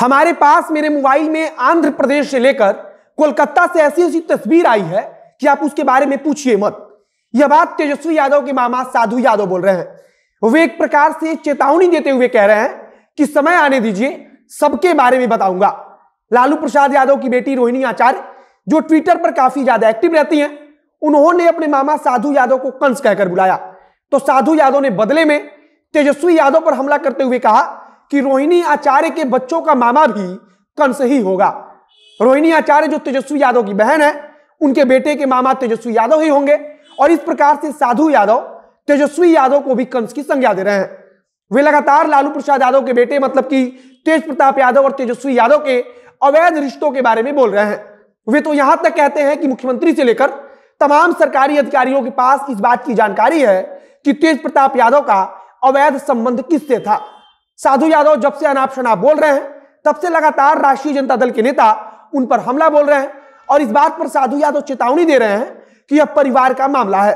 हमारे पास मेरे मोबाइल में आंध्र प्रदेश से लेकर कोलकाता से ऐसी ऐसी तस्वीर आई है कि आप उसके बारे में पूछिए मत यह बात तेजस्वी यादव के मामा साधु यादव बोल रहे हैं वे एक प्रकार से चेतावनी देते हुए कह रहे हैं कि समय आने दीजिए सबके बारे में बताऊंगा लालू प्रसाद यादव की बेटी रोहिणी आचार्य जो ट्विटर पर काफी ज्यादा एक्टिव रहती हैं उन्होंने अपने मामा साधु यादव को कंस कहकर बुलाया तो साधु यादव ने बदले में तेजस्वी यादव पर हमला करते हुए कहा कि रोहिणी आचार्य के बच्चों का मामा भी कंस ही होगा रोहिणी आचार्य जो तेजस्वी यादव की बहन है उनके बेटे के मामा तेजस्वी यादव ही होंगे और इस प्रकार से साधु यादव तेजस्वी यादव को भी कंस की संज्ञा दे रहे हैं वे लगातार लालू प्रसाद यादव के बेटे मतलब कि तेज प्रताप यादव और तेजस्वी यादव के अवैध रिश्तों के बारे में बोल रहे हैं वे तो यहां तक कहते हैं कि मुख्यमंत्री से लेकर तमाम सरकारी अधिकारियों के पास इस बात की जानकारी है कि तेज प्रताप यादव का अवैध संबंध किससे था साधु यादव जब से अनाप शनाप बोल रहे हैं तब से लगातार राष्ट्रीय जनता दल के नेता उन पर हमला बोल रहे हैं और इस बात पर साधु यादव चेतावनी दे रहे हैं कि यह परिवार का मामला है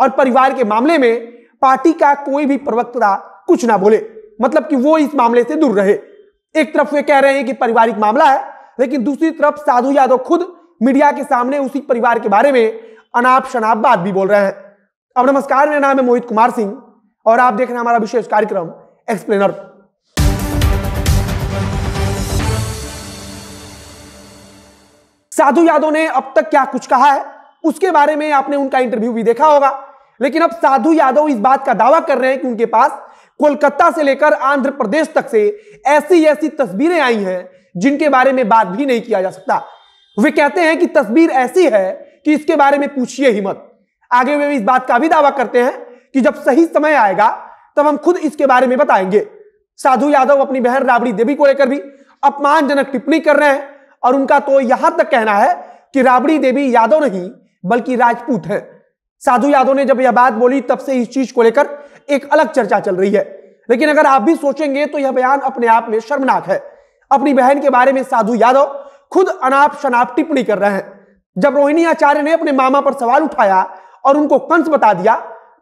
और परिवार के मामले में पार्टी का कोई भी प्रवक्ता कुछ ना बोले मतलब कि वो इस मामले से दूर रहे एक तरफ वे कह रहे हैं कि पारिवारिक मामला है लेकिन दूसरी तरफ साधु यादव खुद मीडिया के सामने उसी परिवार के बारे में अनाप शनाप बात भी बोल रहे हैं अब नमस्कार मेरा नाम है मोहित कुमार सिंह और आप देख रहे हैं हमारा विशेष कार्यक्रम एक्सप्लेनर साधु यादव ने अब तक क्या कुछ कहा है उसके बारे में आपने उनका इंटरव्यू भी देखा होगा लेकिन अब साधु यादव इस बात का दावा कर रहे हैं कि उनके पास कोलकाता से लेकर आंध्र प्रदेश तक से ऐसी ऐसी तस्वीरें आई हैं जिनके बारे में बात भी नहीं किया जा सकता वे कहते हैं कि तस्वीर ऐसी है कि इसके बारे में पूछिए ही मत आगे वे इस बात का भी दावा करते हैं कि जब सही समय आएगा तब हम खुद इसके बारे में बताएंगे साधु यादव अपनी बहन राबड़ी देवी को लेकर भी अपमानजनक टिप्पणी कर रहे हैं और उनका तो यहां तक कहना है कि राबड़ी देवी यादव नहीं बल्कि राजपूत है साधु यादव ने जब यह बात बोली तब से इस चीज को लेकर एक अलग चर्चा चल रही है लेकिन अगर आप भी सोचेंगे तो यह बयान अपने आप में शर्मनाक है अपनी बहन के बारे में साधु यादव खुद अनाप शनाप टिप्पणी कर रहे हैं जब रोहिणी आचार्य ने अपने मामा पर सवाल उठाया और उनको कंस बता दिया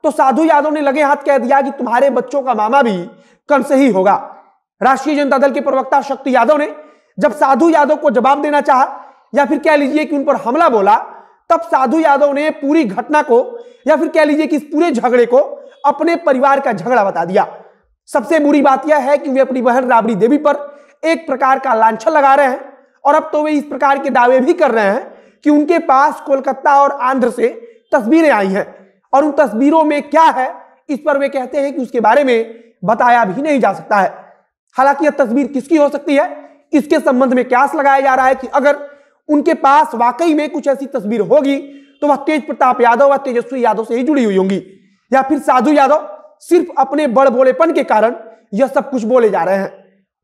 तो साधु यादव ने लगे हाथ कह दिया कि तुम्हारे बच्चों का मामा भी कंस ही होगा राष्ट्रीय जनता दल के प्रवक्ता शक्ति यादव ने जब साधु यादव को जवाब देना चाहा या फिर कह लीजिए कि उन पर हमला बोला तब साधु यादव ने पूरी घटना को या फिर कह लीजिए कि इस पूरे झगड़े को अपने परिवार का झगड़ा बता दिया सबसे बुरी बात यह है कि वे अपनी बहन राबड़ी देवी पर एक प्रकार का लाछन लगा रहे हैं और अब तो वे इस प्रकार के दावे भी कर रहे हैं कि उनके पास कोलकाता और आंध्र से तस्वीरें आई हैं और उन तस्वीरों में क्या है इस पर वे कहते हैं कि उसके बारे में बताया भी नहीं जा सकता है हालांकि यह तस्वीर किसकी हो सकती है इसके संबंध में क्यास लगाया जा रहा है कि अगर उनके पास वाकई में कुछ ऐसी तस्वीर होगी तो वह तेज प्रताप यादव व तेजस्वी यादव से ही जुड़ी हुई होंगी या फिर साधु यादव सिर्फ अपने बड़ बोलेपन के कारण यह सब कुछ बोले जा रहे हैं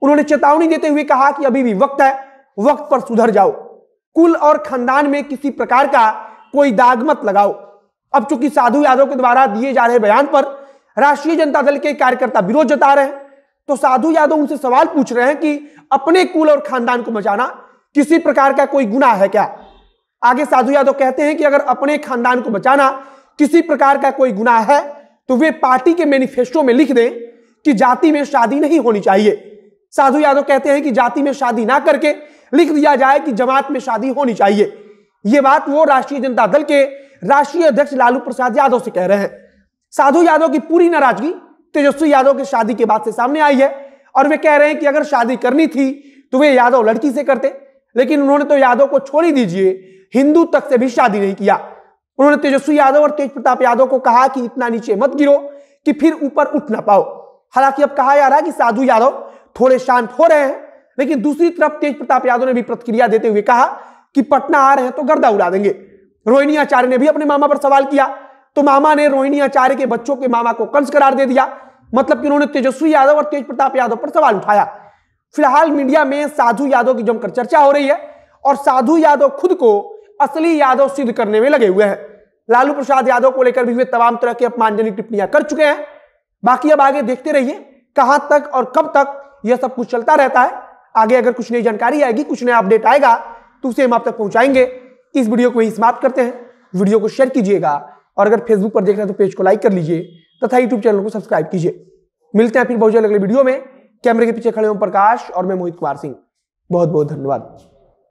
उन्होंने चेतावनी देते हुए कहा कि अभी भी वक्त है वक्त पर सुधर जाओ कुल और खानदान में किसी प्रकार का कोई दाग मत लगाओ अब चूंकि साधु यादव के द्वारा दिए जा रहे बयान पर राष्ट्रीय जनता दल के कार्यकर्ता विरोध जता रहे हैं तो साधु यादव उनसे सवाल पूछ रहे हैं कि अपने कुल और खानदान को बचाना किसी प्रकार का कोई गुना है क्या आगे साधु यादव कहते हैं कि अगर अपने खानदान को बचाना किसी प्रकार का कोई गुना है तो वे पार्टी के मैनिफेस्टो में लिख दें कि जाति में शादी नहीं होनी चाहिए साधु यादव कहते हैं कि जाति में शादी ना करके लिख दिया जाए कि जमात में शादी होनी चाहिए ये बात वो राष्ट्रीय जनता दल के राष्ट्रीय अध्यक्ष लालू प्रसाद यादव से कह रहे हैं साधु यादव की पूरी नाराजगी तेजस्वी यादव की शादी के बाद से सामने आई है और वे कह रहे हैं कि अगर शादी करनी थी तो वे यादव लड़की से करते लेकिन उन्होंने तो यादव को छोड़ ही दीजिए हिंदू तक से भी शादी नहीं किया उन्होंने तेजस्वी यादव और तेज प्रताप यादव को कहा कि इतना नीचे मत गिरो कि फिर ऊपर उठ ना पाओ हालांकि अब कहा जा रहा है कि साधु यादव थोड़े शांत हो रहे हैं लेकिन दूसरी तरफ तेज प्रताप यादव ने भी प्रतिक्रिया देते हुए कहा कि पटना आ रहे हैं तो गर्दा उड़ा देंगे रोहिणी आचार्य ने भी अपने मामा पर सवाल किया तो मामा ने रोहिणी आचार्य के बच्चों के मामा को कंस करार दे दिया मतलब कि उन्होंने तेजस्वी यादव और तेज प्रताप यादव पर सवाल उठाया फिलहाल मीडिया में साधु यादव की जमकर चर्चा हो रही है और साधु यादव खुद को असली यादव सिद्ध करने में लगे हुए हैं लालू प्रसाद यादव को लेकर भी वे तमाम तरह की अपमानजनक टिप्पणियां कर चुके हैं बाकी अब आगे देखते रहिए कहां तक और कब तक यह सब कुछ चलता रहता है आगे अगर कुछ नई जानकारी आएगी कुछ नया अपडेट आएगा तो उसे हम आप तक पहुंचाएंगे इस वीडियो को ही समाप्त करते हैं वीडियो को शेयर कीजिएगा और अगर फेसबुक पर देख रहे हैं तो पेज को लाइक कर लीजिए तथा यूट्यूब चैनल को सब्सक्राइब कीजिए मिलते हैं फिर बहुत जल्द अगले वीडियो में कैमरे के पीछे खड़े हूँ प्रकाश और मैं मोहित कुमार सिंह बहुत बहुत धन्यवाद